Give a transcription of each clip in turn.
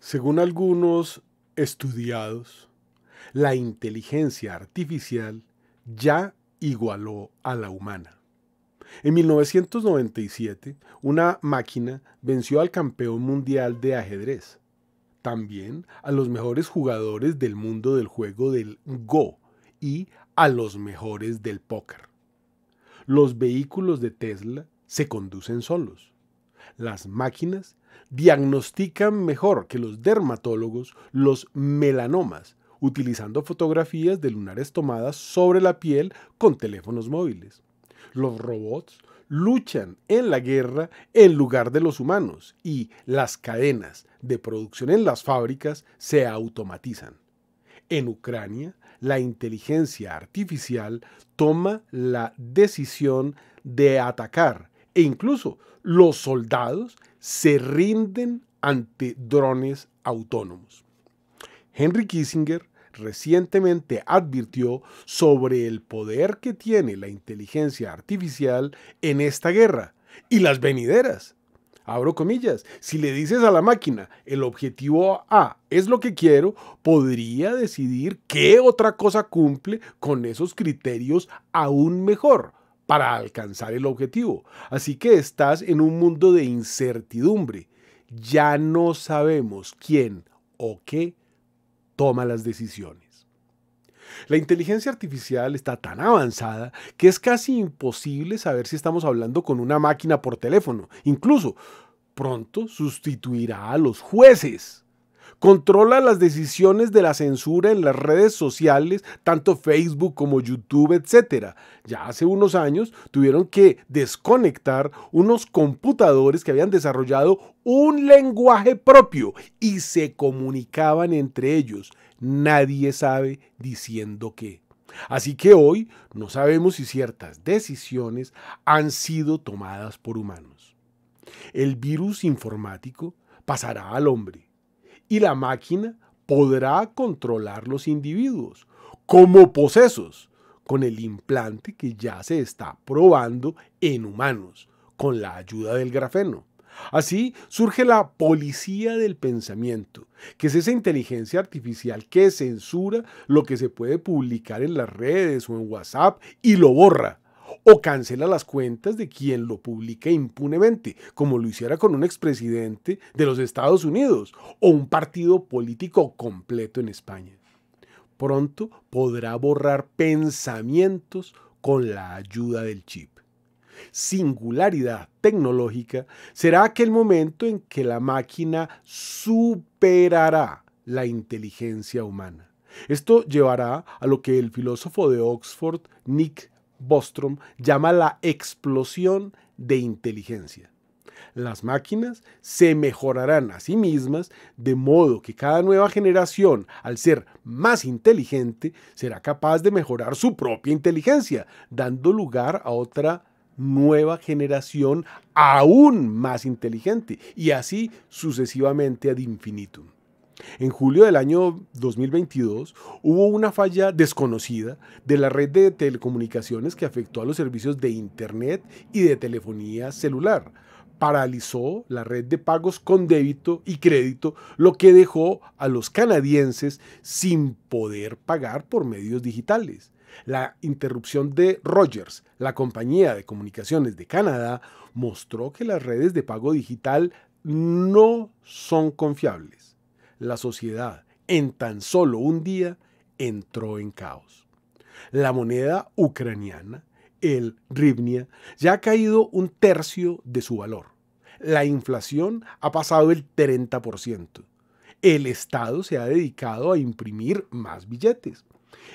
Según algunos estudiados, la inteligencia artificial ya igualó a la humana. En 1997, una máquina venció al campeón mundial de ajedrez, también a los mejores jugadores del mundo del juego del Go y a los mejores del póker. Los vehículos de Tesla se conducen solos. Las máquinas diagnostican mejor que los dermatólogos los melanomas utilizando fotografías de lunares tomadas sobre la piel con teléfonos móviles. Los robots luchan en la guerra en lugar de los humanos y las cadenas de producción en las fábricas se automatizan. En Ucrania, la inteligencia artificial toma la decisión de atacar e incluso los soldados se rinden ante drones autónomos. Henry Kissinger recientemente advirtió sobre el poder que tiene la inteligencia artificial en esta guerra y las venideras. Abro comillas, si le dices a la máquina el objetivo A es lo que quiero, podría decidir qué otra cosa cumple con esos criterios aún mejor para alcanzar el objetivo. Así que estás en un mundo de incertidumbre. Ya no sabemos quién o qué toma las decisiones. La inteligencia artificial está tan avanzada que es casi imposible saber si estamos hablando con una máquina por teléfono. Incluso pronto sustituirá a los jueces. Controla las decisiones de la censura en las redes sociales, tanto Facebook como YouTube, etc. Ya hace unos años tuvieron que desconectar unos computadores que habían desarrollado un lenguaje propio y se comunicaban entre ellos. Nadie sabe diciendo qué. Así que hoy no sabemos si ciertas decisiones han sido tomadas por humanos. El virus informático pasará al hombre y la máquina podrá controlar los individuos como posesos con el implante que ya se está probando en humanos con la ayuda del grafeno. Así surge la policía del pensamiento, que es esa inteligencia artificial que censura lo que se puede publicar en las redes o en WhatsApp y lo borra o cancela las cuentas de quien lo publica impunemente, como lo hiciera con un expresidente de los Estados Unidos o un partido político completo en España. Pronto podrá borrar pensamientos con la ayuda del chip. Singularidad tecnológica será aquel momento en que la máquina superará la inteligencia humana. Esto llevará a lo que el filósofo de Oxford, Nick Bostrom llama la explosión de inteligencia. Las máquinas se mejorarán a sí mismas de modo que cada nueva generación, al ser más inteligente, será capaz de mejorar su propia inteligencia, dando lugar a otra nueva generación aún más inteligente y así sucesivamente ad infinitum. En julio del año 2022 hubo una falla desconocida de la red de telecomunicaciones que afectó a los servicios de Internet y de telefonía celular. Paralizó la red de pagos con débito y crédito, lo que dejó a los canadienses sin poder pagar por medios digitales. La interrupción de Rogers, la compañía de comunicaciones de Canadá, mostró que las redes de pago digital no son confiables la sociedad en tan solo un día entró en caos. La moneda ucraniana, el Rivnia, ya ha caído un tercio de su valor. La inflación ha pasado el 30% el Estado se ha dedicado a imprimir más billetes.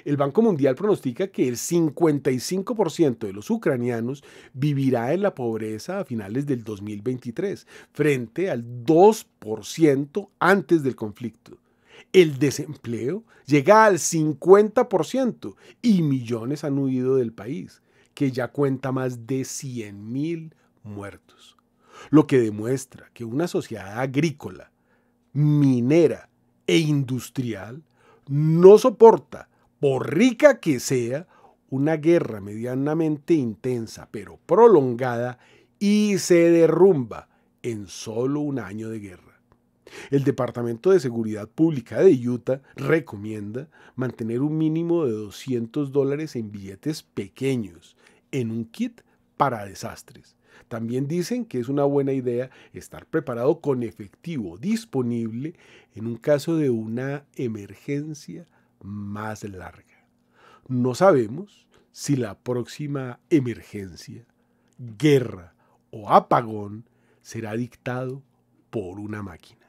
El Banco Mundial pronostica que el 55% de los ucranianos vivirá en la pobreza a finales del 2023, frente al 2% antes del conflicto. El desempleo llega al 50% y millones han huido del país, que ya cuenta más de 100.000 muertos. Lo que demuestra que una sociedad agrícola minera e industrial no soporta, por rica que sea, una guerra medianamente intensa pero prolongada y se derrumba en solo un año de guerra. El Departamento de Seguridad Pública de Utah recomienda mantener un mínimo de 200 dólares en billetes pequeños en un kit para desastres también dicen que es una buena idea estar preparado con efectivo disponible en un caso de una emergencia más larga. No sabemos si la próxima emergencia, guerra o apagón será dictado por una máquina.